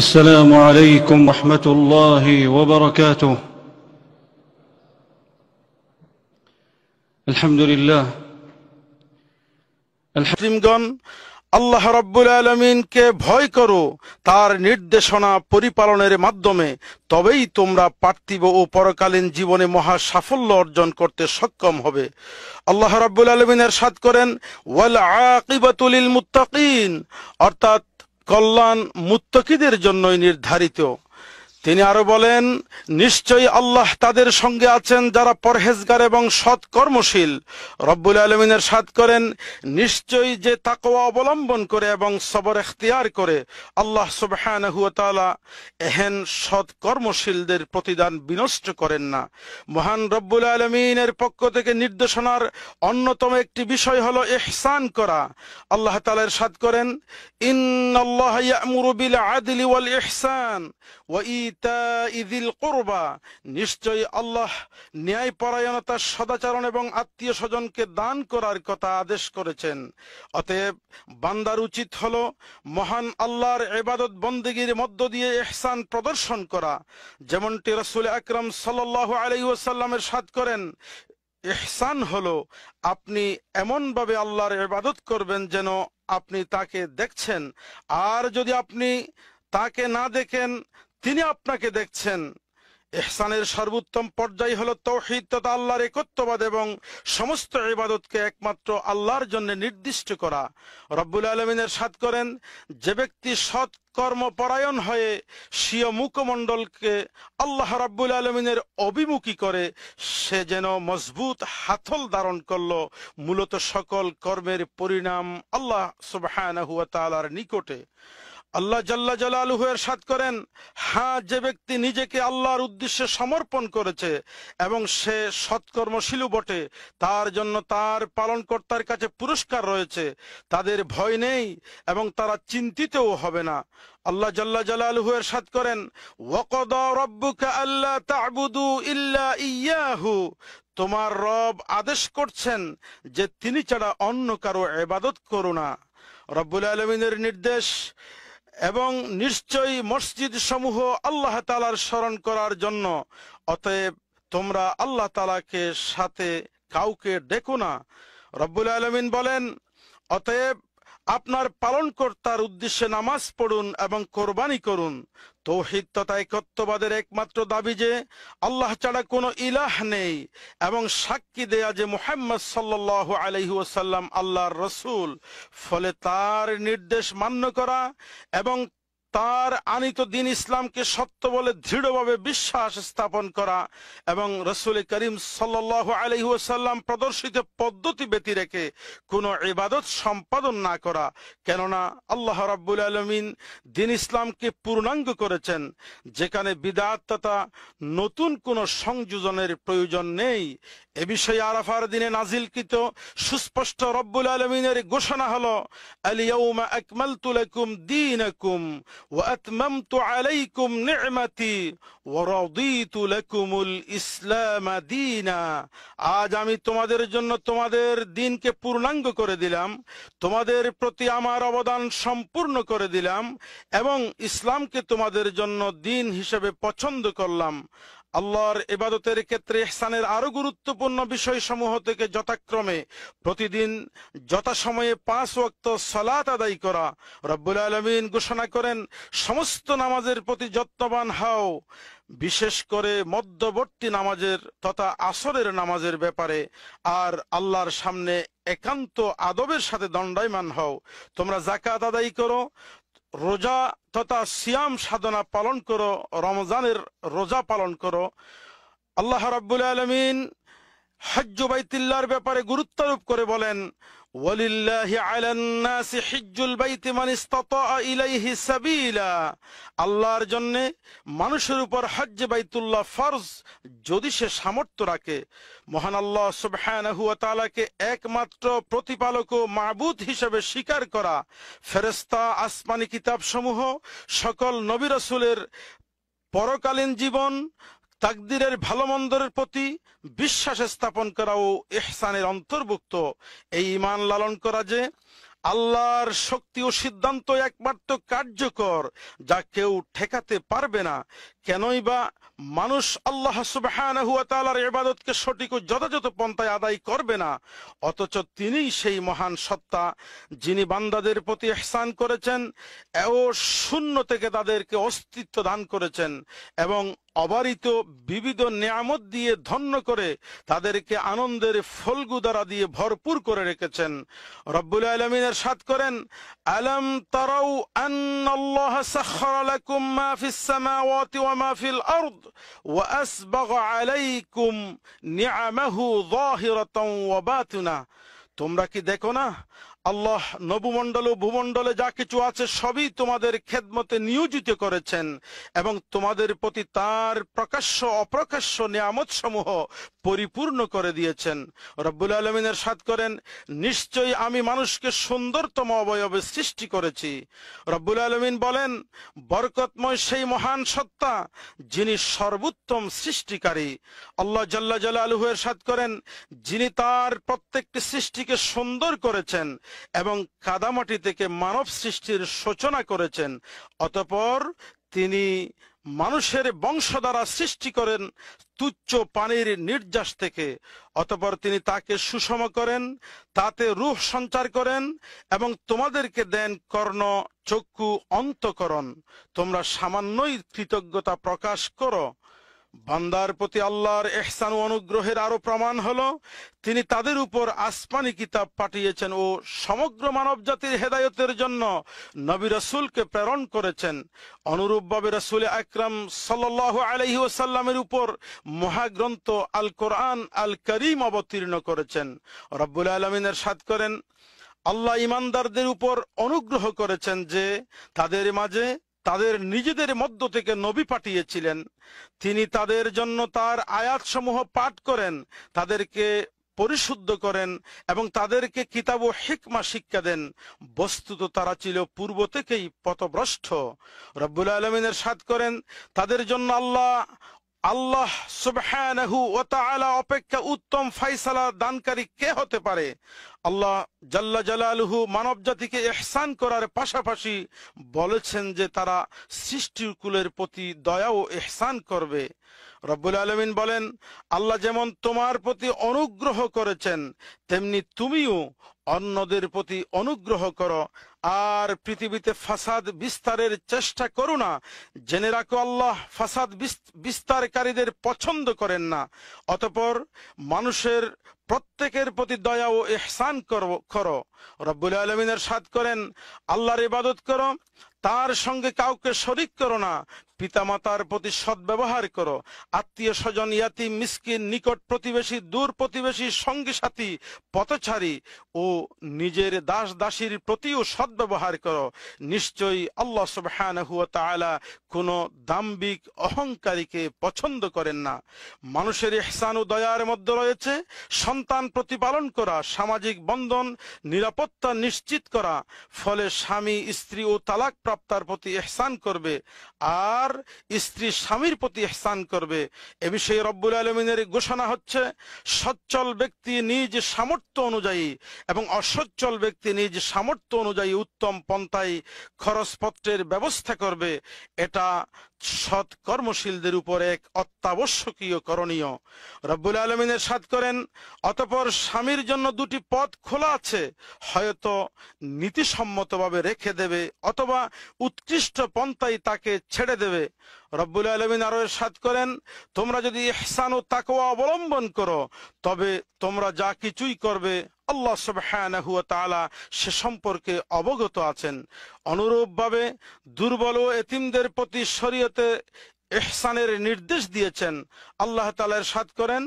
السلام عليكم ورحمة الله وبركاته الحمد لله মুসলিমগণ আল্লাহ রব্বুল আলমিনকে ভয় করো তার নির্দেশনা পরিপালনের মাধ্যমে তবেই তোমরা পার্থিব ও পরকালীন জীবনে মহা সাফল্য অর্জন করতে সক্ষম হবে আল্লাহ রব্বুল আলমিনের সাত করেন ওয়াল আকিবাতুল মুতাকিন অর্থাৎ কল্যাণ মুত্তকিদের জন্যই নির্ধারিত তিনি আরো বলেন নিশ্চয়ই আল্লাহ তাদের সঙ্গে আছেন যারা পরহেজগার এবং সৎ কর্মশীল রব্বুল আলমিনের সাদ করেন নিশ্চয়ই যে তাকোয়া অবলম্বন করে এবং সবর এখতিয়ার করে আল্লাহ সুবহান এহেন সৎ কর্মশীলদের প্রতিদান বিনষ্ট করেন না মহান রব্বুল আলমিনের পক্ষ থেকে নির্দেশনার অন্যতম একটি বিষয় হলো এহসান করা আল্লাহ তালের সাদ করেন ইন আল্লাহ ইয়ামুরু ওয়াল ইহসান কুরবা নিশ্চয়ই আল্লাহ ন্যায় পরায়ণতা সদাচরণ এবং আত্মীয় স্বজনকে দান করার কথা আদেশ করেছেন অতএব বান্দার উচিত হল মহান আল্লাহর এবাদত বন্দীগীর মধ্য দিয়ে এহসান প্রদর্শন করা যেমনটি রসুল আকরম সাল্লাহ আলহিউসাল্লামের সাদ করেন এহসান হলো আপনি এমনভাবে আল্লাহর ইবাদত করবেন যেন আপনি তাকে দেখছেন আর যদি আপনি তাকে না দেখেন তিনি আপনাকে দেখছেন এহসানের সর্বোত্তম পর্যায় হলো তৌহিদ তথা আল্লাহর একত্ববাদ এবং সমস্ত ইবাদতকে একমাত্র আল্লাহর জন্য নির্দিষ্ট করা রব্বুল আলমিনের সাত করেন যে ব্যক্তি সৎ কর্মপরায়ণ হয়ে স্বীয় মুখমণ্ডলকে আল্লাহ রাব্বুল আলমিনের অভিমুখী করে সে যেন মজবুত হাতল ধারণ করল মূলত সকল কর্মের পরিণাম আল্লাহ সুবাহ নিকটে আল্লাহ জাল্লা জালালুহু এর সাত করেন হ্যাঁ যে ব্যক্তি নিজেকে আল্লাহর উদ্দেশ্যে সমর্পণ করেছে এবং সে সৎকর্মশীল বটে তার জন্য তার পালনকর্তার কাছে পুরস্কার রয়েছে তাদের ভয় নেই এবং তারা চিন্তিতও হবে না আল্লাহ জাল্লা জালালুহু এর সাত করেন ওকদ রব্বুকে আল্লাহ তা'বুদু ইল্লা ইয়াহু তোমার রব আদেশ করছেন যে তিনি ছাড়া অন্য কারো এবাদত করো না রব্বুল আলমিনের নির্দেশ এবং নিশ্চয়ই মসজিদ সমূহ আল্লাহ তালার স্মরণ করার জন্য অতএব তোমরা আল্লাহ তালাকে সাথে কাউকে ডেকো না রব্বুল আলমিন বলেন অতএব আপনার পালনকর্তার উদ্দেশ্যে নামাজ পড়ুন এবং কোরবানি করুন তৌহিদ তথা একত্ববাদের একমাত্র দাবি যে আল্লাহ ছাড়া কোনো ইলাহ নেই এবং সাক্ষী দেয়া যে মোহাম্মদ সাল্লাহ আলহিউসাল্লাম আল্লাহর রসুল ফলে তার নির্দেশ মান্য করা এবং তার আনিত দিন ইসলামকে সত্য বলে দৃঢ়ভাবে বিশ্বাস স্থাপন করা এবং রসুল করিম সাল্লাহ আলহিউসাল্লাম প্রদর্শিত পদ্ধতি ব্যতি রেখে কোনো ইবাদত সম্পাদন না করা কেননা আল্লাহ রাব্বুল আলমিন দিন ইসলামকে পূর্ণাঙ্গ করেছেন যেখানে বিদাত নতুন কোনো সংযোজনের প্রয়োজন নেই এ বিষয়ে আরাফার দিনে নাজিলকৃত সুস্পষ্ট রব্বুল আলমিনের ঘোষণা হলো আলিয়াউমা আকমালতু লাকুম দীনাকুম আলাইকুম নি'মাতি ওয়া রাদীতু আজ আমি তোমাদের জন্য তোমাদের দিনকে পূর্ণাঙ্গ করে দিলাম তোমাদের প্রতি আমার অবদান সম্পূর্ণ করে দিলাম এবং ইসলামকে তোমাদের জন্য দিন হিসেবে পছন্দ করলাম আল্লাহর এবাদতের ক্ষেত্রে ইহসানের আরো গুরুত্বপূর্ণ বিষয় সমূহ থেকে যথাক্রমে প্রতিদিন যথাসময়ে পাঁচ ওক্ত সলাত আদায় করা রব্বুল আলমিন ঘোষণা করেন সমস্ত নামাজের প্রতি যত্নবান হও বিশেষ করে মধ্যবর্তী নামাজের তথা আসরের নামাজের ব্যাপারে আর আল্লাহর সামনে একান্ত আদবের সাথে দণ্ডায়মান হও তোমরা জাকাত আদায় করো রোজা তথা সিয়াম সাধনা পালন করো রমজানের রোজা পালন করো আল্লাহ রাবুল আলমিন হজ্জুবাইতিল্লার বাইতিল্লার ব্যাপারে গুরুত্বারোপ করে বলেন আল্লাহর জন্য মানুষের উপর হজ্জে বাইতুল্লাহ ফরজ যদি সে সামর্থ্য রাখে মহান আল্লাহ সুবাহকে একমাত্র প্রতিপালক ও মাবুদ হিসেবে স্বীকার করা ফেরেস্তা আসমানি কিতাবসমূহ সকল নবী রসুলের পরকালীন জীবন তাকদিরের ভালো মন্দরের প্রতি বিশ্বাস স্থাপন করাও এহসানের অন্তর্ভুক্ত এই ইমান লালন করা যে আল্লাহর শক্তি ও সিদ্ধান্ত একমাত্র কার্যকর যা কেউ ঠেকাতে পারবে না কেনই বা মানুষ আল্লাহ সুবাহর এবাদতকে সঠিক ও যথাযথ পন্থায় আদায় করবে না অথচ তিনি সেই মহান সত্তা যিনি বান্দাদের প্রতি এহসান করেছেন ও শূন্য থেকে তাদেরকে অস্তিত্ব দান করেছেন এবং অবারিত বিবিধ নিয়ামত দিয়ে ধন্য করে তাদেরকে আনন্দের ফলগু দ্বারা দিয়ে ভরপুর করে রেখেছেন রব্বুল আলমিনের সাত করেন আলম তারাউ আন্নাল্লাহ সাখখারা লাকুম মা ফিস সামাওয়াতি ওয়া মা ফিল আরদ ওয়া আসবাগা আলাইকুম নিআমাহু যাহিরাতাও ওয়া বাতিনা তোমরা কি দেখো না আল্লাহ নবমণ্ডল ও ভূমন্ডলে যা কিছু আছে সবই তোমাদের খেদমতে নিয়োজিত করেছেন এবং তোমাদের প্রতি তার প্রকাশ্য অপ্রকাশ্য নিয়ামত সমূহ পরিপূর্ণ করে দিয়েছেন রব্বুল আলমিনের সাথ করেন নিশ্চয়ই আমি মানুষকে সুন্দরতম অবয়বে সৃষ্টি করেছি রব্বুল আলমিন বলেন বরকতময় সেই মহান সত্তা যিনি সর্বোত্তম সৃষ্টিকারী আল্লাহ জাল্লা জালা আলহের সাথ করেন যিনি তার প্রত্যেকটি সৃষ্টিকে সুন্দর করেছেন এবং কাদামাটি থেকে মানব সৃষ্টির সূচনা করেছেন অতপর তিনি মানুষের বংশ দ্বারা সৃষ্টি করেন তুচ্ছ পানির নির্যাস থেকে অতপর তিনি তাকে সুষম করেন তাতে রূপ সঞ্চার করেন এবং তোমাদেরকে দেন কর্ণ চক্ষু অন্তকরণ তোমরা সামান্যই কৃতজ্ঞতা প্রকাশ করো বান্দার প্রতি আল্লাহর এহসান ও অনুগ্রহের আরো প্রমাণ হলো তিনি তাদের উপর আসমানি কিতাব পাঠিয়েছেন ও সমগ্র মানব জাতির হেদায়তের জন্য নবী রসুলকে প্রেরণ করেছেন অনুরূপভাবে রসুল আকরাম সাল্লাহ আলহি ওসাল্লামের উপর মহাগ্রন্থ আল কোরআন আল করিম অবতীর্ণ করেছেন রব্বুল আলমিনের সাদ করেন আল্লাহ ইমানদারদের উপর অনুগ্রহ করেছেন যে তাদের মাঝে তাদের নিজেদের মধ্য থেকে নবী পাঠিয়েছিলেন তিনি তাদের জন্য তার আয়াতসমূহ পাঠ করেন তাদেরকে পরিশুদ্ধ করেন এবং তাদেরকে কিতাব ও হেকমা শিক্ষা দেন বস্তুত তারা ছিল পূর্ব থেকেই পথভ্রষ্ট রব্বুল আলমিনের সাদ করেন তাদের জন্য আল্লাহ আল্লাহ সুবহানাহু ওয়া তাআলা অপেক্ষা উত্তম ফাইসালা দানকারী কে হতে পারে আল্লাহ জাল্লা জালালহু মানব জাতিকে এহসান করার পাশাপাশি বলেছেন যে তারা সৃষ্টিকুলের প্রতি দয়া ও এহসান করবে রব্বুল আলমিন বলেন আল্লাহ যেমন তোমার প্রতি অনুগ্রহ করেছেন তেমনি তুমিও অন্যদের প্রতি অনুগ্রহ করো আর পৃথিবীতে ফাসাদ বিস্তারের চেষ্টা করো না জেনে রাখো আল্লাহ ফাসাদ বিস্তারকারীদের পছন্দ করেন না অতপর মানুষের প্রত্যেকের প্রতি দয়া ও ইহসান করো রব্বুল আলমিনের সাদ করেন আল্লাহর ইবাদত করো তার সঙ্গে কাউকে শরিক করো না পিতামাতার প্রতি সদ্ব্যবহার করো আত্মীয় স্বজন ইয়াতি মিসকিন নিকট প্রতিবেশী দূর প্রতিবেশী সঙ্গী সাথী পথচারী ও নিজের দাস দাসীর প্রতিও সদ্ব্যবহার করো নিশ্চয়ই আল্লাহ সুবহান হুয়া তালা কোনো দাম্বিক অহংকারীকে পছন্দ করেন না মানুষের এহসান ও দয়ার মধ্যে রয়েছে সন্তান প্রতিপালন করা সামাজিক বন্ধন নিরাপত্তা নিশ্চিত করা ফলে স্বামী স্ত্রী ও তালাক প্রাপ্তার প্রতি এহসান করবে আর স্ত্রী স্বামীর প্রতি এহসান করবে এ বিষয়ে রব্বুল আলমিনের ঘোষণা হচ্ছে সচ্ছল ব্যক্তি নিজ সামর্থ্য অনুযায়ী এবং অসচ্ছল ব্যক্তি নিজ সামর্থ্য অনুযায়ী উত্তম পন্থায় খরচপত্রের ব্যবস্থা করবে এটা সৎকর্মশীলদের উপর এক অত্যাবশ্যকীয় করণীয় রব্বুল আলমিনের সাদ করেন অতপর স্বামীর জন্য দুটি পথ খোলা আছে হয়তো নীতিসম্মতভাবে রেখে দেবে অথবা উৎকৃষ্ট পন্থাই তাকে ছেড়ে দেবে রব্বুল আলমিন আরো সাত করেন তোমরা যদি এহসান ও তাকোয়া অবলম্বন করো তবে তোমরা যা কিছুই করবে আল্লাহ সব হ্যাঁ তাআলা সে সম্পর্কে অবগত আছেন অনুরূপভাবে দুর্বল ও এতিমদের প্রতি শরীয়তে এহসানের নির্দেশ দিয়েছেন আল্লাহ তালার সাত করেন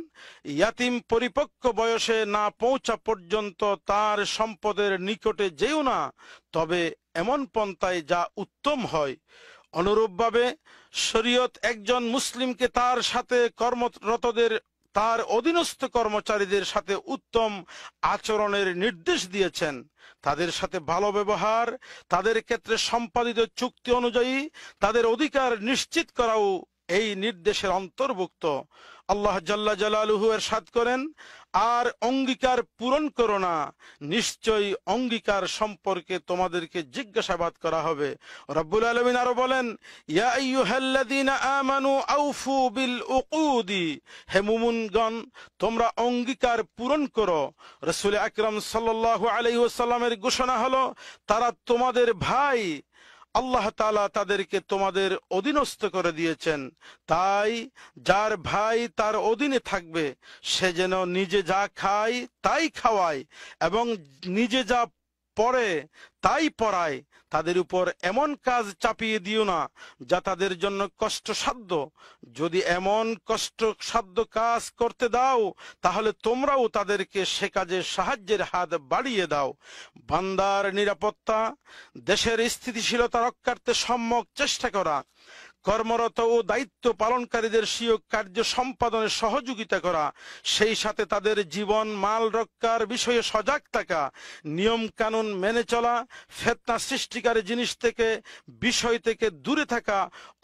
ইয়াতিম পরিপক্ক বয়সে না পৌঁছা পর্যন্ত তার সম্পদের নিকটে যেও না তবে এমন পন্থায় যা উত্তম হয় অনুরূপভাবে শরীয়ত একজন মুসলিমকে তার সাথে কর্মরতদের তার অধীনস্থ কর্মচারীদের সাথে উত্তম আচরণের নির্দেশ দিয়েছেন তাদের সাথে ভালো ব্যবহার তাদের ক্ষেত্রে সম্পাদিত চুক্তি অনুযায়ী তাদের অধিকার নিশ্চিত করাও এই নির্দেশের অন্তর্ভুক্ত আল্লাহ জাল্লা জালালুহু এর সাদ করেন আর অঙ্গীকার পূরণ করো না নিশ্চয়ই অঙ্গীকার সম্পর্কে তোমাদেরকে জিজ্ঞাসাবাদ করা হবে রব্বুল আলমিন আরো বলেন হে তোমরা অঙ্গীকার পূরণ করো রসুল আকরম সাল্লাহ সাল্লামের ঘোষণা হলো তারা তোমাদের ভাই আল্লাহ তালা তাদেরকে তোমাদের অধীনস্থ করে দিয়েছেন তাই যার ভাই তার অধীনে থাকবে সে যেন নিজে যা খায় তাই খাওয়ায় এবং নিজে যা পড়ে তাই পড়ায় তাদের উপর এমন কাজ চাপিয়ে দিও না যা তাদের জন্য কষ্টসাধ্য যদি এমন কষ্টসাধ্য কাজ করতে দাও তাহলে তোমরাও তাদেরকে সে কাজে সাহায্যের হাত বাড়িয়ে দাও বান্দার নিরাপত্তা দেশের স্থিতিশীলতা রক্ষার্থে সম্যক চেষ্টা করা কর্মরত ও দায়িত্ব পালনকারীদের স্বীয় কার্য সম্পাদনে সহযোগিতা করা সেই সাথে তাদের জীবন মাল রক্ষার বিষয়ে সজাগ থাকা নিয়ম কানুন মেনে চলা ফেতনা সৃষ্টিকারী জিনিস থেকে বিষয় থেকে দূরে থাকা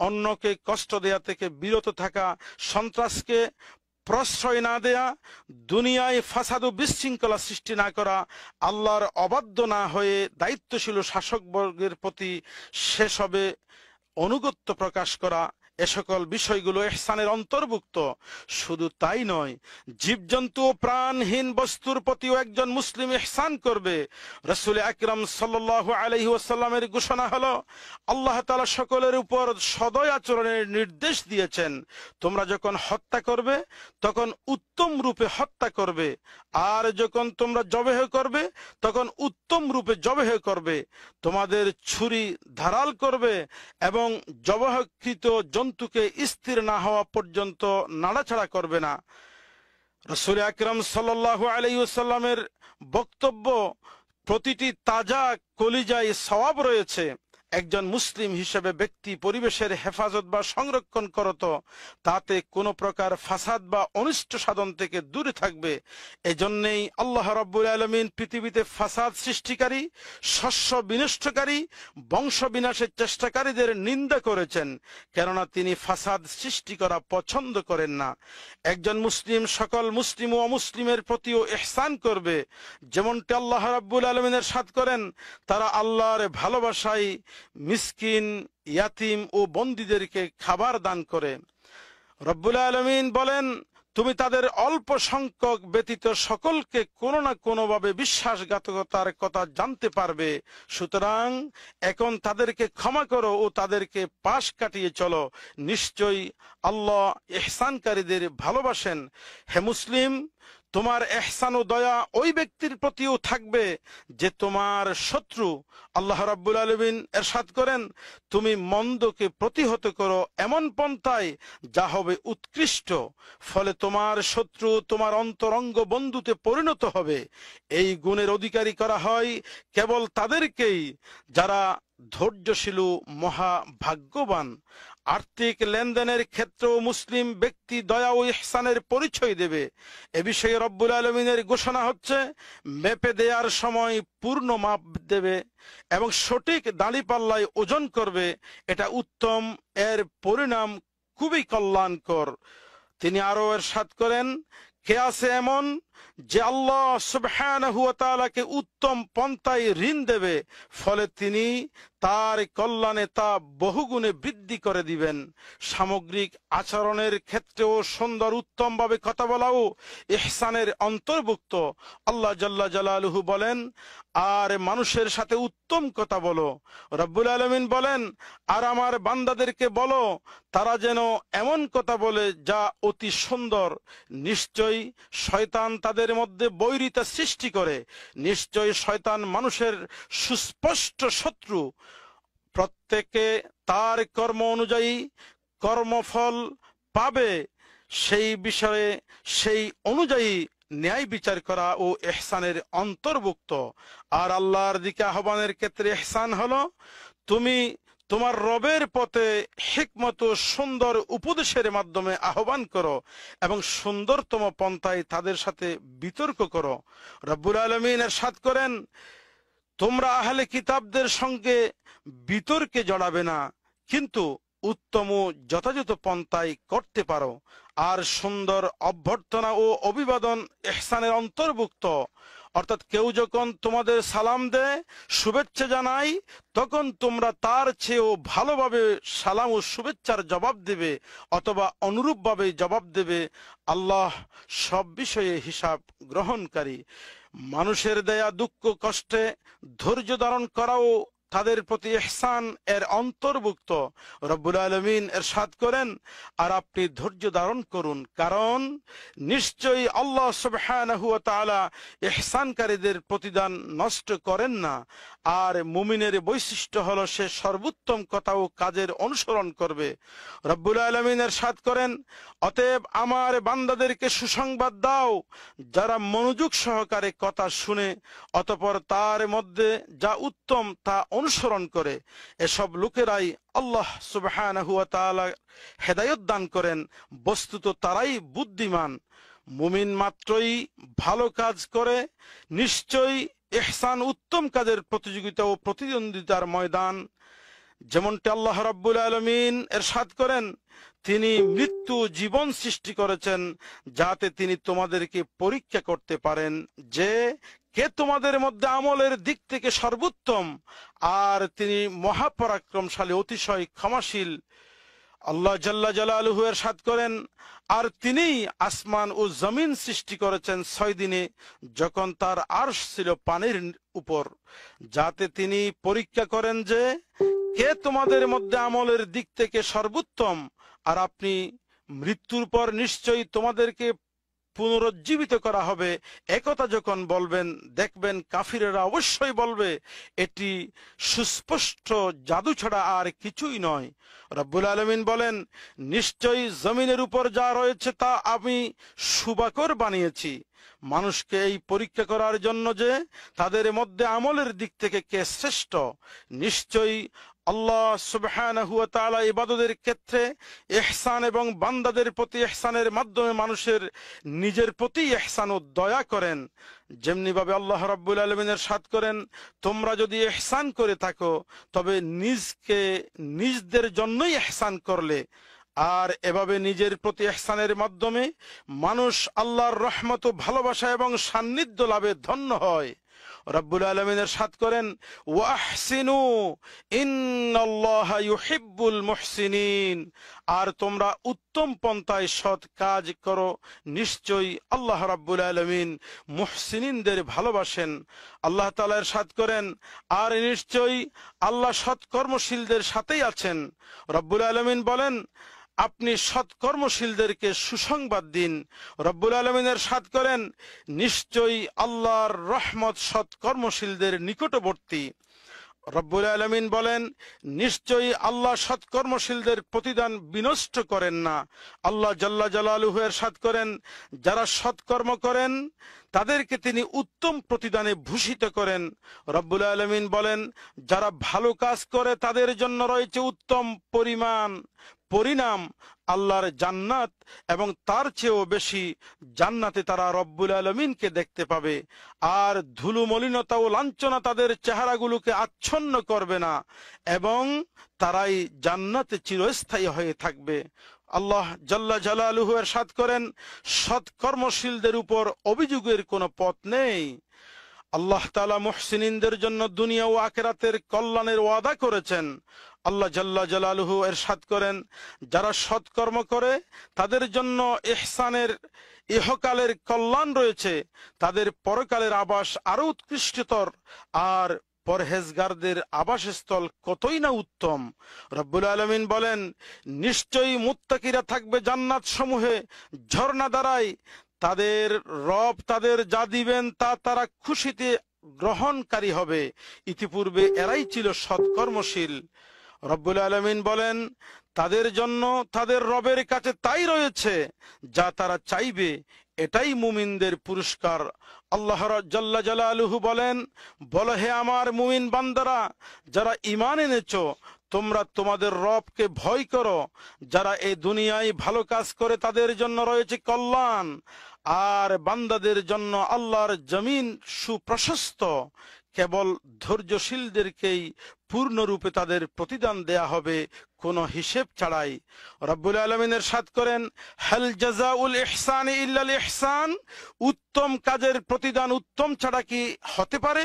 অন্যকে কষ্ট দেয়া থেকে বিরত থাকা সন্ত্রাসকে প্রশ্রয় না দেয়া দুনিয়ায় ফাসাদ ও বিশৃঙ্খলা সৃষ্টি না করা আল্লাহর অবাধ্য না হয়ে দায়িত্বশীল শাসকবর্গের প্রতি শেষ হবে অনুগত্য প্রকাশ করা এ সকল বিষয়গুলো এহসানের অন্তর্ভুক্ত শুধু তাই নয় জীবজন্তু ও প্রাণহীন বস্তুর প্রতিও একজন মুসলিম এহসান করবে রসুল আকরম সাল আলহি ঘোষণা হলো আল্লাহ তালা সকলের উপর সদয় আচরণের নির্দেশ দিয়েছেন তোমরা যখন হত্যা করবে তখন উত্তম রূপে হত্যা করবে আর যখন তোমরা জবেহ করবে তখন উত্তম রূপে জবেহ করবে তোমাদের ছুরি ধারাল করবে এবং জবহকৃত জন্তু জন্তুকে স্থির না হওয়া পর্যন্ত নাড়াছাড়া করবে না রসুল আকরম সাল আলাইসাল্লামের বক্তব্য প্রতিটি তাজা কলিজায় সবাব রয়েছে একজন মুসলিম হিসেবে ব্যক্তি পরিবেশের হেফাজত বা সংরক্ষণ করত তাতে কোনো প্রকার ফাসাদ বা অনিষ্ট সাধন থেকে দূরে থাকবে এজন্যেই আল্লাহ রব্বুল আলমিন পৃথিবীতে ফাসাদ সৃষ্টিকারী শস্য বিনষ্টকারী বংশ বিনাশের চেষ্টাকারীদের নিন্দা করেছেন কেননা তিনি ফাসাদ সৃষ্টি করা পছন্দ করেন না একজন মুসলিম সকল মুসলিম ও অমুসলিমের প্রতিও এহসান করবে যেমনটি আল্লাহ রব্বুল আলমিনের সাথ করেন তারা আল্লাহর ভালোবাসায় মিসকিন ইয়াতিম ও বন্দীদেরকে খাবার দান করে রব্বুল আলমিন বলেন তুমি তাদের অল্প সংখ্যক ব্যতীত সকলকে কোনো না কোনোভাবে বিশ্বাসঘাতকতার কথা জানতে পারবে সুতরাং এখন তাদেরকে ক্ষমা করো ও তাদেরকে পাশ কাটিয়ে চলো নিশ্চয়ই আল্লাহ এহসানকারীদের ভালোবাসেন হে মুসলিম তোমার এহসান ও দয়া ওই ব্যক্তির প্রতিও থাকবে যে তোমার শত্রু আল্লাহ রাব্বুল আলমিন এরশাদ করেন তুমি মন্দকে প্রতিহত করো এমন পন্থায় যা হবে উৎকৃষ্ট ফলে তোমার শত্রু তোমার অন্তরঙ্গ বন্ধুতে পরিণত হবে এই গুণের অধিকারী করা হয় কেবল তাদেরকেই যারা ধৈর্যশীল মহা ভাগ্যবান আর্থিক লেনদেনের ক্ষেত্রেও মুসলিম ব্যক্তি দয়া ও ইহসানের পরিচয় দেবে এ বিষয়ে রব্বুল আলমিনের ঘোষণা হচ্ছে মেপে দেওয়ার সময় পূর্ণ মাপ দেবে এবং সঠিক দাঁড়িপাল্লায় ওজন করবে এটা উত্তম এর পরিণাম খুবই কল্যাণকর তিনি আরও এর সাত করেন কে আছে এমন যে আল্লাহ সুবহানকে উত্তম পন্থায় ঋণ দেবে ফলে তিনি তার কল্যাণে তা বহুগুণে বৃদ্ধি করে দিবেন সামগ্রিক আচরণের ক্ষেত্রেও সুন্দর উত্তমভাবে কথা বলাও ইহসানের অন্তর্ভুক্ত আল্লাহ জাল্লা জালালুহু বলেন আর মানুষের সাথে উত্তম কথা বলো রব্বুল আলমিন বলেন আর আমার বান্দাদেরকে বলো তারা যেন এমন কথা বলে যা অতি সুন্দর নিশ্চয়ই শয়তান তাদের মধ্যে বৈরিতা সৃষ্টি করে নিশ্চয় শয়তান মানুষের সুস্পষ্ট শত্রু প্রত্যেকে তার কর্ম অনুযায়ী কর্মফল পাবে সেই বিষয়ে সেই অনুযায়ী ন্যায় বিচার করা ও এহসানের অন্তর্ভুক্ত আর আল্লাহর দিকে আহ্বানের ক্ষেত্রে এহসান হলো তুমি তোমার রবের পথে হিকমত সুন্দর উপদেশের মাধ্যমে আহ্বান করো এবং সুন্দরতম পন্থায় তাদের সাথে বিতর্ক করো রব্বুল আলমিন এর সাত করেন তোমরা আহলে কিতাবদের সঙ্গে বিতর্কে জড়াবে না কিন্তু উত্তম যথাযথ পন্থায় করতে পারো আর সুন্দর অভ্যর্থনা ও অভিবাদন এহসানের অন্তর্ভুক্ত অর্থাৎ কেউ যখন তোমাদের সালাম দেয় শুভেচ্ছা জানাই তখন তোমরা তার চেয়েও ভালোভাবে সালাম ও শুভেচ্ছার জবাব দেবে অথবা অনুরূপভাবে জবাব দেবে আল্লাহ সব বিষয়ে হিসাব গ্রহণকারী মানুষের দেয়া দুঃখ কষ্টে ধৈর্য ধারণ করাও তাদের প্রতি এহসান এর অন্তর্ভুক্ত রব্বুল আলমিন এর সাদ করেন আর আপনি ধৈর্য ধারণ করুন কারণ নিশ্চয়ই আল্লাহ সুবাহ এহসানকারীদের প্রতিদান নষ্ট করেন না আর মুমিনের বৈশিষ্ট্য হলো সে সর্বোত্তম কথা ও কাজের অনুসরণ করবে রব্বুল আলমিনের সাথ করেন অতএব আমার বান্দাদেরকে সুসংবাদ দাও যারা মনোযোগ সহকারে কথা শুনে অতপর তার মধ্যে যা উত্তম তা অনুসরণ করে এসব লোকেরাই আল্লাহ সুবাহ হেদায়ত দান করেন বস্তুত তারাই বুদ্ধিমান মুমিন মাত্রই ভালো কাজ করে নিশ্চয়ই ইহসান উত্তম কাজের প্রতিযোগিতা ও প্রতিদ্বন্দ্বিতার ময়দান যেমনটি আল্লাহ রাব্বুল আলমিন এর সাদ করেন তিনি মৃত্যু জীবন সৃষ্টি করেছেন যাতে তিনি তোমাদেরকে পরীক্ষা করতে পারেন যে কে তোমাদের মধ্যে আমলের দিক থেকে সর্বোত্তম আর তিনি মহাপরাক্রমশালী অতিশয় ক্ষমাশীল আল্লাহ জাল্লা জালালহু এর সাত করেন আর তিনি আসমান ও জমিন সৃষ্টি করেছেন ছয় দিনে যখন তার আর্শ ছিল পানির উপর যাতে তিনি পরীক্ষা করেন যে কে তোমাদের মধ্যে আমলের দিক থেকে সর্বোত্তম আর আপনি মৃত্যুর পর নিশ্চয়ই তোমাদেরকে পুনরুজ্জীবিত করা হবে একথা যখন বলবেন দেখবেন কাফিরেরা অবশ্যই বলবে এটি সুস্পষ্ট জাদু ছাড়া আর কিছুই নয় রব্বুল আলমিন বলেন নিশ্চয়ই জমিনের উপর যা রয়েছে তা আমি সুবাকর বানিয়েছি মানুষকে এই পরীক্ষা করার জন্য যে তাদের মধ্যে আমলের দিক থেকে কে শ্রেষ্ঠ নিশ্চয়ই আল্লাহ সুবাহানহুয়ালা ইবাদতের ক্ষেত্রে এহসান এবং বান্দাদের প্রতি এহসানের মাধ্যমে মানুষের নিজের প্রতি এহসান ও দয়া করেন যেমনিভাবে আল্লাহ রাব্বুল আলমিনের সাত করেন তোমরা যদি এহসান করে থাকো তবে নিজকে নিজদের জন্যই এহসান করলে আর এভাবে নিজের প্রতি এহসানের মাধ্যমে মানুষ আল্লাহর রহমত ভালোবাসা এবং সান্নিধ্য লাভে ধন্য হয় রব্বুল আলমিনের সাত করেন ওয়াহসিনু ইন্নআল্লাহিবুল মুহসিনিন আর তোমরা উত্তম পন্থায় সৎ কাজ করো নিশ্চয়ই আল্লাহ রাব্বুল আলমিন মহসিনদের ভালোবাসেন আল্লাহ তালার সাত করেন আর নিশ্চয়ই আল্লাহ সৎ কর্মশীলদের সাথেই আছেন রব্বুল আলমিন বলেন আপনি সৎকর্মশীলদেরকে সুসংবাদ দিন রব্বুল আলমিনের সাদ করেন নিশ্চয়ই আল্লাহর রহমত সৎকর্মশীলদের নিকটবর্তী রব্বুল আলমিন বলেন নিশ্চয়ই আল্লাহ সৎকর্মশীলদের প্রতিদান বিনষ্ট করেন না আল্লাহ জাল্লা জালালুহের সাদ করেন যারা সৎকর্ম করেন তাদেরকে তিনি উত্তম প্রতিদানে ভূষিত করেন রব্বুল আলমিন বলেন যারা ভালো কাজ করে তাদের জন্য রয়েছে উত্তম পরিমাণ পরিণাম আল্লাহর জান্নাত এবং তার চেয়েও বেশি জান্নাতে তারা রব্বুল আলমিনকে দেখতে পাবে আর ধুলু মলিনতা ও লাঞ্ছনা তাদের চেহারাগুলোকে আচ্ছন্ন করবে না এবং তারাই জান্নাতে চিরস্থায়ী হয়ে থাকবে আল্লাহ জাল্লা জালালুহু এর সাদ করেন সৎকর্মশীলদের উপর অভিযোগের কোনো পথ নেই আল্লাহ তালা মোহসিনদের জন্য দুনিয়া ও আকেরাতের কল্যাণের ওয়াদা করেছেন আল্লাহ জাল্লা জালালহু এর সাত করেন যারা সৎকর্ম করে তাদের জন্য এহসানের ইহকালের কল্যাণ রয়েছে তাদের পরকালের আবাস আরো উৎকৃষ্টতর আর পরহেজগারদের আবাসস্থল কতই না উত্তম রব্বুল আলমিন বলেন নিশ্চয়ই মুত্তাকিরা থাকবে জান্নাত সমূহে ঝর্ণা দ্বারাই তাদের রব তাদের যা দিবেন তা তারা খুশিতে গ্রহণকারী হবে ইতিপূর্বে এরাই ছিল সৎকর্মশীল রব্বুল আলমিন বলেন তাদের জন্য তাদের রবের কাছে তাই রয়েছে যা তারা চাইবে এটাই মুমিনদের পুরস্কার আল্লাহ জাল্লা জালালুহু বলেন বল হে আমার মুমিন বান্দারা যারা ইমান এনেছ তোমরা তোমাদের রবকে ভয় করো যারা এই দুনিয়ায় ভালো কাজ করে তাদের জন্য রয়েছে কল্যাণ আর বান্দাদের জন্য আল্লাহর জমিন সুপ্রশস্ত কেবল ধৈর্যশীলদেরকেই পূর্ণরূপে তাদের প্রতিদান দেয়া হবে কোন হিসেব ছাড়াই রব্বুল আলমিনের সাত করেন হেল জাজাউল ইহসান ইল্লাল ইহসান উত্তম কাজের প্রতিদান উত্তম ছাড়া কি হতে পারে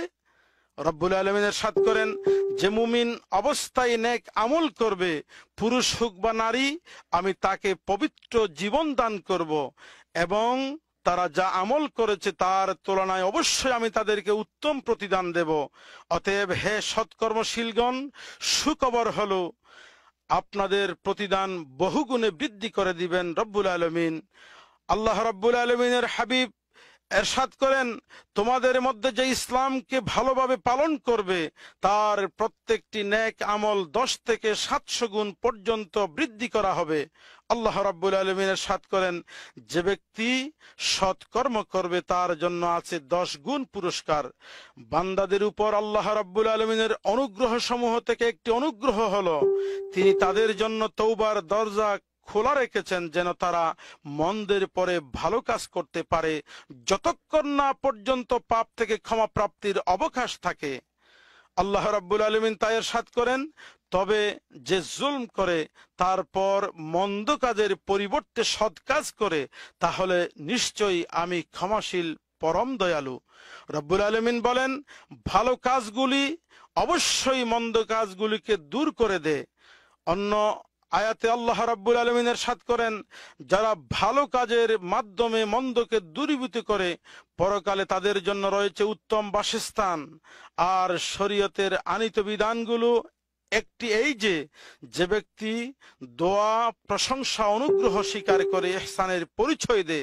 রব্বুল আলমিনের সাত করেন যে মুমিন অবস্থায় নেক আমল করবে পুরুষ হোক বা নারী আমি তাকে পবিত্র জীবন দান করব এবং তারা যা আমল করেছে তার তুলনায় অবশ্যই আমি তাদেরকে উত্তম প্রতিদান দেব অতএব হে সৎকর্মশীলগণ সুখবর হল আপনাদের প্রতিদান বহুগুণে বৃদ্ধি করে দিবেন রব্বুল আলমিন আল্লাহ রব্বুল আলমিনের হাবিব এরশাদ করেন তোমাদের মধ্যে যে ইসলামকে ভালোভাবে পালন করবে তার প্রত্যেকটি ন্যাক আমল দশ থেকে সাতশো গুণ পর্যন্ত বৃদ্ধি করা হবে আল্লাহ রাবুল আলমিনের সাত করেন যে ব্যক্তি সৎকর্ম করবে তার জন্য আছে দশ গুণ পুরস্কার বান্দাদের উপর আল্লাহ রাব্বুল আলমিনের অনুগ্রহ সমূহ থেকে একটি অনুগ্রহ হলো তিনি তাদের জন্য তৌবার দরজা খোলা রেখেছেন যেন তারা মন্দের পরে ভালো কাজ করতে পারে যতক্ষণ না পর্যন্ত পাপ থেকে ক্ষমা প্রাপ্তির অবকাশ থাকে আল্লাহ রাব্বুল আলমিন তাই সাত করেন তবে যে জুলম করে তারপর মন্দ কাজের পরিবর্তে সৎ কাজ করে তাহলে নিশ্চয়ই আমি ক্ষমাশীল পরম দয়ালু রব্বুল আলমিন বলেন ভালো কাজগুলি অবশ্যই মন্দ কাজগুলিকে দূর করে দে অন্য আয়াতে আল্লাহ রাব্বুল আলমিনের সাত করেন যারা ভালো কাজের মাধ্যমে মন্দকে দূরীভূত করে পরকালে তাদের জন্য রয়েছে উত্তম বাসস্থান আর শরীয়তের আনিত বিধানগুলো একটি এই যে যে ব্যক্তি দোয়া প্রশংসা অনুগ্রহ স্বীকার করে এহসানের পরিচয় দে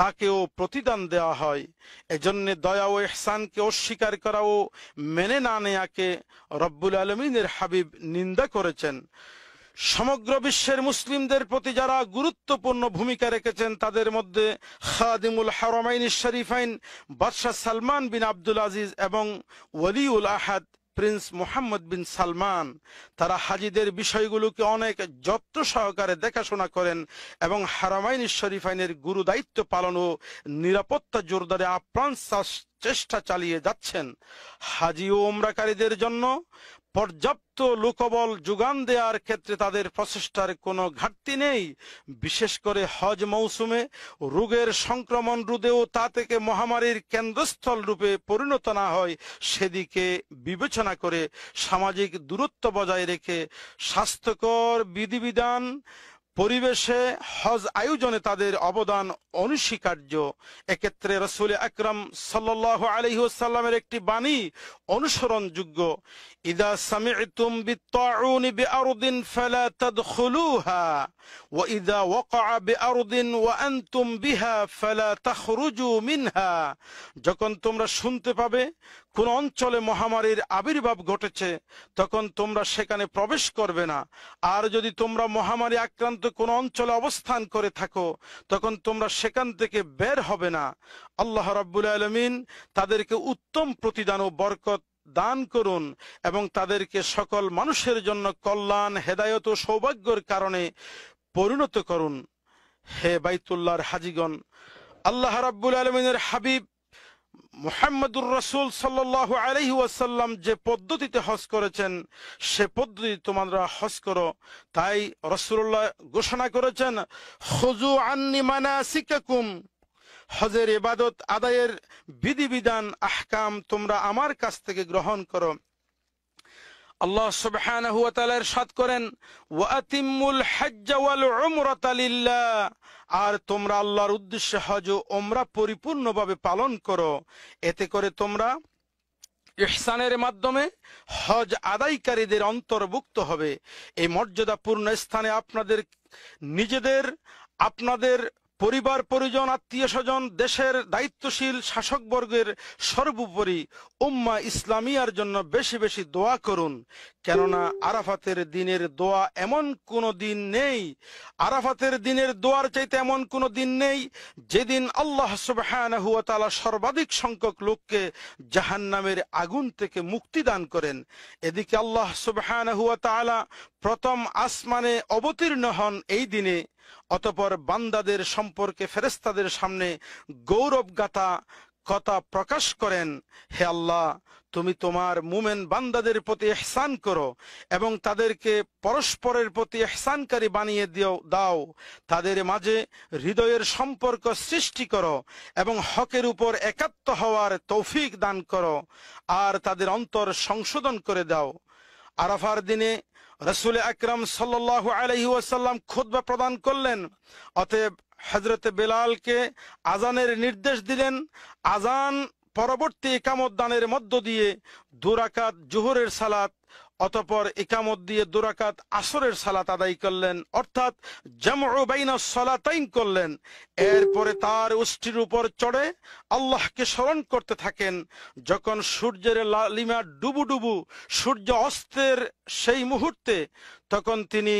তাকেও প্রতিদান দেওয়া হয় এজন্য দয়া ও এহসানকে অস্বীকার করা ও মেনে না নেয়াকে রব্বুল আলমিনের হাবিব নিন্দা করেছেন সমগ্র বিশ্বের মুসলিমদের প্রতি যারা গুরুত্বপূর্ণ ভূমিকা রেখেছেন তাদের মধ্যে খাদিমুল হারমাইন শরীফাইন বাদশাহ সালমান বিন আব্দুল আজিজ এবং ওয়ালিউল আহাদ প্রিন্স মোহাম্মদ বিন সালমান তারা হাজিদের বিষয়গুলোকে অনেক যত্ন সহকারে দেখাশোনা করেন এবং হারামাইন শরীফাইনের গুরু দায়িত্ব পালন ও নিরাপত্তা জোরদারে আপ্রাণ চেষ্টা চালিয়ে যাচ্ছেন হাজি ও ওমরাকারীদের জন্য পর্যাপ্ত লোকবল যোগান দেওয়ার ক্ষেত্রে তাদের প্রচেষ্টার কোনো ঘাটতি নেই বিশেষ করে হজ মৌসুমে রোগের সংক্রমণ রোধেও তা থেকে মহামারীর কেন্দ্রস্থল রূপে পরিণত না হয় সেদিকে বিবেচনা করে সামাজিক দূরত্ব বজায় রেখে স্বাস্থ্যকর বিধিবিধান পরিবেশে হজ আয়োজনে তাদের অবদান অনস্বীকার্য এক্ষেত্রে রসুল আকরম সাল্লাহ সাল্লামের একটি বাণী অনুসরণযোগ্য ইদা সামিতুম ওয়া বিহা মিনহা যখন তোমরা শুনতে পাবে কোন অঞ্চলে মহামারীর আবির্ভাব ঘটেছে তখন তোমরা সেখানে প্রবেশ করবে না আর যদি তোমরা মহামারী আক্রান্ত কোন অঞ্চলে অবস্থান করে থাকো তখন তোমরা সেখান থেকে বের হবে না আল্লাহ রাবুল আলমিন তাদেরকে উত্তম প্রতিদান ও বরকত দান করুন এবং তাদেরকে সকল মানুষের জন্য কল্যাণ হেদায়ত ও সৌভাগ্যর কারণে পরিণত করুন হে বাইতুল্লাহর হাজিগণ আল্লাহ রাব্বুল আলমিনের হাবিব মোহাম্মদুর রসুল সাল্লাহ আলহি ওয়াসাল্লাম যে পদ্ধতিতে হজ করেছেন সে পদ্ধতি তোমরা হজ করো তাই রসুল্লাহ ঘোষণা করেছেন হজু আন্নি মানা সিকাকুম হজের ইবাদত আদায়ের বিধিবিধান আহকাম তোমরা আমার কাছ থেকে গ্রহণ করো আল্লাহ সুবহানাহু ওয়া তাআলার সাদ করেন ওয়া আতিমুল হজ্জ ওয়াল উমরাতা লিল্লাহ আর তোমরা আল্লাহর উদ্দেশ্যে হজ ওমরা পরিপূর্ণভাবে পালন করো এতে করে তোমরা ইহসানের মাধ্যমে হজ আদায়কারীদের অন্তর্ভুক্ত হবে এই মর্যাদাপূর্ণ স্থানে আপনাদের নিজেদের আপনাদের পরিবার পরিজন আত্মীয় স্বজন দেশের দায়িত্বশীল শাসকবর্গের সর্বোপরি উম্মা ইসলামিয়ার জন্য বেশি বেশি দোয়া করুন কেননা আরাফাতের দিনের দোয়া এমন কোনো দিন নেই আরাফাতের দিনের দোয়ার চাইতে এমন কোনো দিন নেই যেদিন আল্লাহ সুবাহানহুয়াতালা সর্বাধিক সংখ্যক লোককে জাহান্নামের আগুন থেকে মুক্তি দান করেন এদিকে আল্লাহ সুবাহ প্রথম আসমানে অবতীর্ণ হন এই দিনে অতপর বান্দাদের সম্পর্কে ফেরেস্তাদের সামনে গৌরবগাথা কথা প্রকাশ করেন হে আল্লাহ তুমি তোমার মুমেন বান্দাদের প্রতি এহসান করো এবং তাদেরকে পরস্পরের প্রতি এহসানকারী বানিয়ে দিও দাও তাদের মাঝে হৃদয়ের সম্পর্ক সৃষ্টি করো এবং হকের উপর একাত্ম হওয়ার তৌফিক দান করো আর তাদের অন্তর সংশোধন করে দাও আরাফার দিনে রসুল আকরম সাল্লাহ আলহি ওয়াসাল্লাম খুদ্া প্রদান করলেন অতএব হজরত বেলালকে আজানের নির্দেশ দিলেন আজান পরবর্তী একামতদানের মধ্য দিয়ে দুরাকাত জোহরের সালাত অতপর একামত দিয়ে দুরাকাত আসরের সালাত আদায় করলেন অর্থাৎ জামুবাইনা সালাতাইন করলেন এরপরে তার উষ্ঠির উপর চড়ে আল্লাহকে স্মরণ করতে থাকেন যখন সূর্যের লালিমা ডুবু সূর্য অস্তের সেই মুহূর্তে তখন তিনি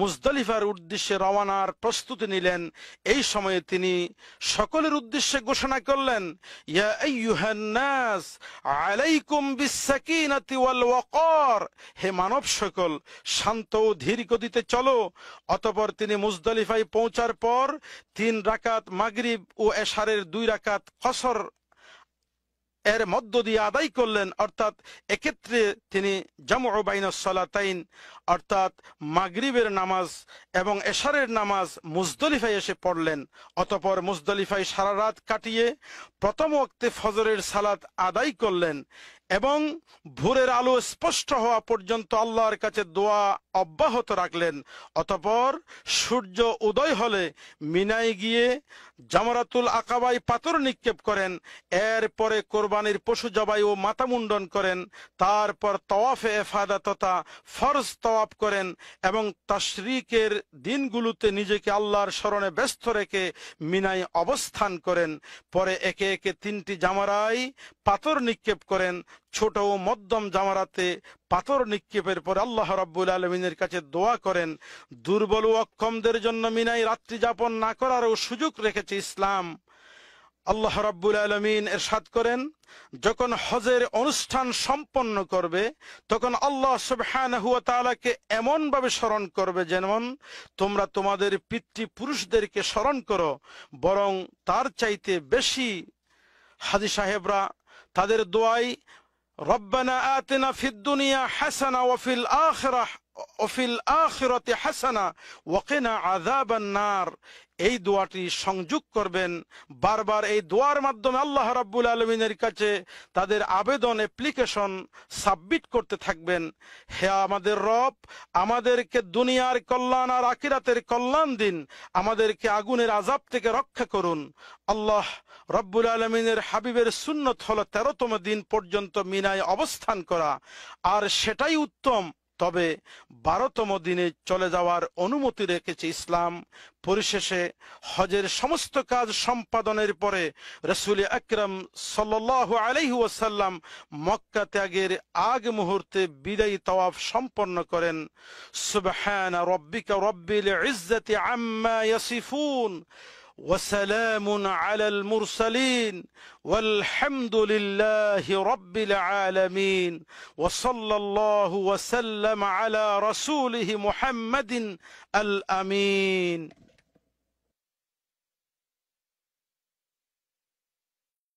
মুজদালিফার উদ্দেশ্যে রওয়ানার প্রস্তুতি নিলেন এই সময়ে তিনি সকলের উদ্দেশ্যে ঘোষণা করলেন হে মানব সকল শান্ত ও ধীর গতিতে চলো অতপর তিনি মুজদালিফায় পৌঁছার পর তিন রাকাত মাগরিব ও এশারের দুই রাকাত বছর এর মধ্য দিয়ে আদায় করলেন অর্থাৎ এক্ষেত্রে তিনি জামুবাইন সালাতাইন অর্থাৎ মাগরিবের নামাজ এবং এশারের নামাজ মুজদলিফায় এসে পড়লেন অতপর মুজদলিফায় সারা রাত কাটিয়ে প্রথম অক্তে ফজরের সালাত আদায় করলেন এবং ভোরের আলো স্পষ্ট হওয়া পর্যন্ত আল্লাহর কাছে দোয়া অব্যাহত রাখলেন অতপর সূর্য উদয় হলে মিনায় গিয়ে জামারাতুল আকাবাই পাথর নিক্ষেপ করেন এরপরে কোরবানির পশু জবাই ও মাথা মুন্ডন করেন তারপর তওয়াফে এফাদা তথা ফরজ তওয়াফ করেন এবং তাশরিকের দিনগুলোতে নিজেকে আল্লাহর স্মরণে ব্যস্ত রেখে মিনাই অবস্থান করেন পরে একে একে তিনটি জামারাই পাথর নিক্ষেপ করেন ছোট ও মধ্যম জামারাতে পাথর নিক্ষেপের পর আল্লাহ রাব্বুল আলমিনের কাছে দোয়া করেন দুর্বল ও অক্ষমদের জন্য মিনাই রাত্রি যাপন না করারও সুযোগ রেখেছে ইসলাম আল্লাহ রাব্বুল আলমিন এরশাদ করেন যখন হজের অনুষ্ঠান সম্পন্ন করবে তখন আল্লাহ এমন এমনভাবে স্মরণ করবে যেমন তোমরা তোমাদের পিতৃপুরুষদেরকে স্মরণ করো বরং তার চাইতে বেশি হাজি সাহেবরা তাদের দোয়াই ربنا آتنا في الدنيا حسنة وفي الآخرة অফিল আখিরতে হাসানা ওকেনা আজাবান নার এই দোয়াটি সংযোগ করবেন বারবার এই দোয়ার মাধ্যমে আল্লাহ রাব্বুল আলমিনের কাছে তাদের আবেদন অ্যাপ্লিকেশন সাবমিট করতে থাকবেন হে আমাদের রব আমাদেরকে দুনিয়ার কল্যাণ আর আকিরাতের কল্যাণ দিন আমাদেরকে আগুনের আজাব থেকে রক্ষা করুন আল্লাহ রব্বুল আলমিনের হাবিবের সুন্নত হল তেরোতম দিন পর্যন্ত মিনায় অবস্থান করা আর সেটাই উত্তম তবে বারোতম দিনে চলে যাওয়ার অনুমতি রেখেছে ইসলাম পরিশেষে হজের সমস্ত কাজ সম্পাদনের পরে রসুল আকরম সাল্লু আলহি মক্কা ত্যাগের আগ মুহূর্তে বিদায়ী তওয়াফ সম্পন্ন করেন সুবাহ রব্বিকা রব্বিল ইজ্জতি আম্মা ইয়াসিফুন وسلام على المرسلين والحمد لله رب العالمين وصلى الله وسلم على رسوله محمد الامين